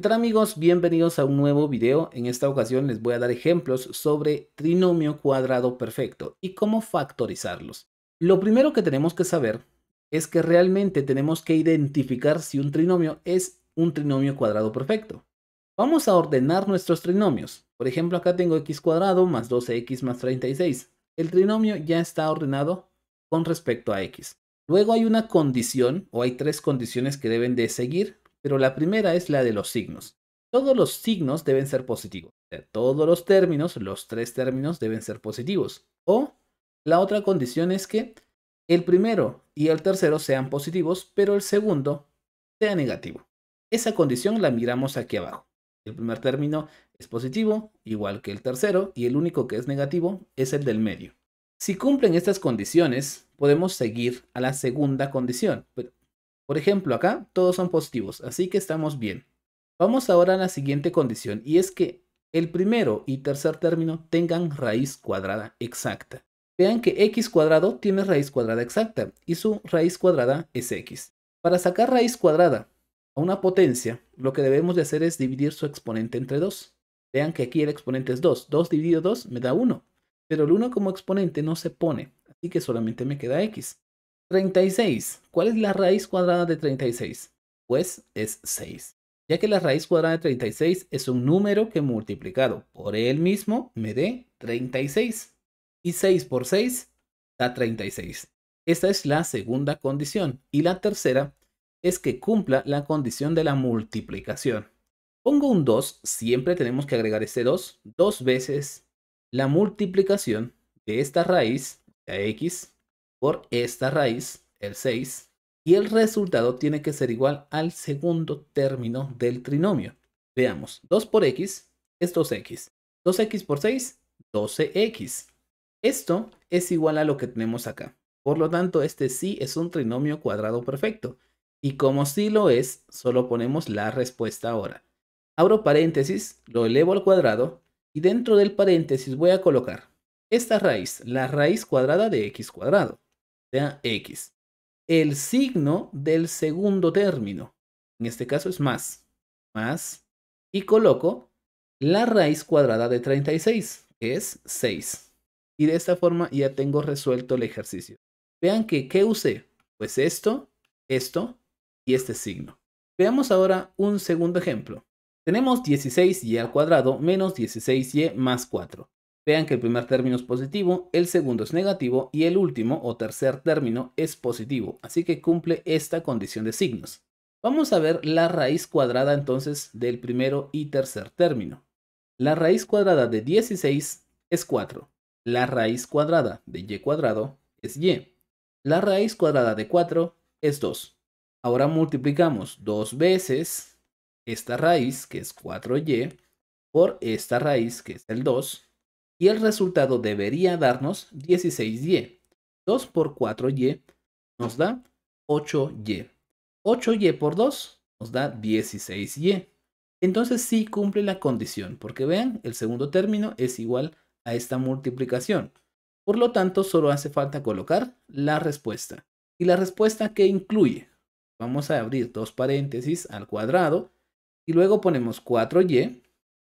¿Qué amigos? Bienvenidos a un nuevo video. En esta ocasión les voy a dar ejemplos sobre trinomio cuadrado perfecto y cómo factorizarlos. Lo primero que tenemos que saber es que realmente tenemos que identificar si un trinomio es un trinomio cuadrado perfecto. Vamos a ordenar nuestros trinomios. Por ejemplo, acá tengo x cuadrado más 12x más 36. El trinomio ya está ordenado con respecto a x. Luego hay una condición o hay tres condiciones que deben de seguir pero la primera es la de los signos. Todos los signos deben ser positivos. de todos los términos, los tres términos deben ser positivos. O la otra condición es que el primero y el tercero sean positivos, pero el segundo sea negativo. Esa condición la miramos aquí abajo. El primer término es positivo, igual que el tercero, y el único que es negativo es el del medio. Si cumplen estas condiciones, podemos seguir a la segunda condición, por ejemplo, acá todos son positivos, así que estamos bien. Vamos ahora a la siguiente condición y es que el primero y tercer término tengan raíz cuadrada exacta. Vean que x cuadrado tiene raíz cuadrada exacta y su raíz cuadrada es x. Para sacar raíz cuadrada a una potencia, lo que debemos de hacer es dividir su exponente entre 2. Vean que aquí el exponente es 2. 2 dividido 2 me da 1. Pero el 1 como exponente no se pone, así que solamente me queda x. 36. ¿Cuál es la raíz cuadrada de 36? Pues es 6, ya que la raíz cuadrada de 36 es un número que multiplicado por él mismo me dé 36. Y 6 por 6 da 36. Esta es la segunda condición. Y la tercera es que cumpla la condición de la multiplicación. Pongo un 2, siempre tenemos que agregar este 2, dos veces la multiplicación de esta raíz, de x, por esta raíz, el 6, y el resultado tiene que ser igual al segundo término del trinomio. Veamos, 2 por x es 2x, 2x por 6, 12x. Esto es igual a lo que tenemos acá. Por lo tanto, este sí es un trinomio cuadrado perfecto. Y como sí lo es, solo ponemos la respuesta ahora. Abro paréntesis, lo elevo al cuadrado y dentro del paréntesis voy a colocar esta raíz, la raíz cuadrada de x cuadrado sea x. El signo del segundo término, en este caso es más, más, y coloco la raíz cuadrada de 36, que es 6. Y de esta forma ya tengo resuelto el ejercicio. Vean que, ¿qué usé? Pues esto, esto y este signo. Veamos ahora un segundo ejemplo. Tenemos 16y al cuadrado menos 16y más 4. Vean que el primer término es positivo, el segundo es negativo y el último o tercer término es positivo, así que cumple esta condición de signos. Vamos a ver la raíz cuadrada entonces del primero y tercer término. La raíz cuadrada de 16 es 4. La raíz cuadrada de y cuadrado es y. La raíz cuadrada de 4 es 2. Ahora multiplicamos dos veces esta raíz, que es 4y, por esta raíz, que es el 2, y el resultado debería darnos 16y. 2 por 4y nos da 8y. 8y por 2 nos da 16y. Entonces sí cumple la condición, porque vean, el segundo término es igual a esta multiplicación. Por lo tanto, solo hace falta colocar la respuesta. ¿Y la respuesta que incluye? Vamos a abrir dos paréntesis al cuadrado y luego ponemos 4y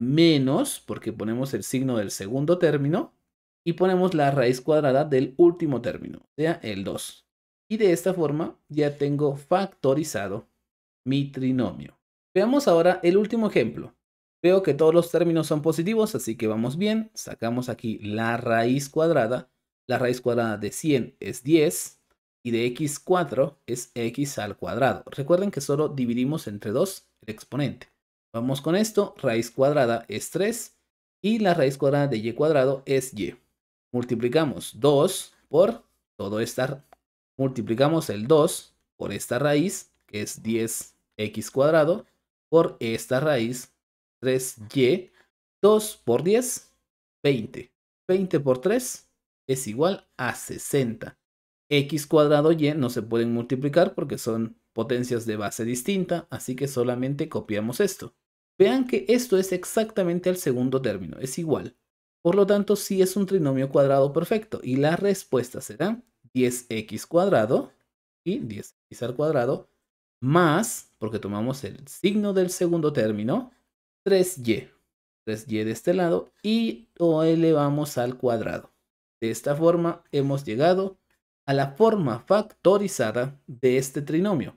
menos, porque ponemos el signo del segundo término, y ponemos la raíz cuadrada del último término, o sea, el 2. Y de esta forma ya tengo factorizado mi trinomio. Veamos ahora el último ejemplo. Veo que todos los términos son positivos, así que vamos bien. Sacamos aquí la raíz cuadrada. La raíz cuadrada de 100 es 10 y de x4 es x al cuadrado. Recuerden que solo dividimos entre 2 el exponente. Vamos con esto, raíz cuadrada es 3 y la raíz cuadrada de y cuadrado es y. Multiplicamos 2 por todo esta, multiplicamos el 2 por esta raíz, que es 10x cuadrado, por esta raíz 3y, 2 por 10, 20. 20 por 3 es igual a 60. x cuadrado y no se pueden multiplicar porque son potencias de base distinta, así que solamente copiamos esto. Vean que esto es exactamente el segundo término, es igual. Por lo tanto, sí es un trinomio cuadrado perfecto y la respuesta será 10x cuadrado y 10x al cuadrado más, porque tomamos el signo del segundo término, 3y. 3y de este lado y lo elevamos al cuadrado. De esta forma hemos llegado a la forma factorizada de este trinomio.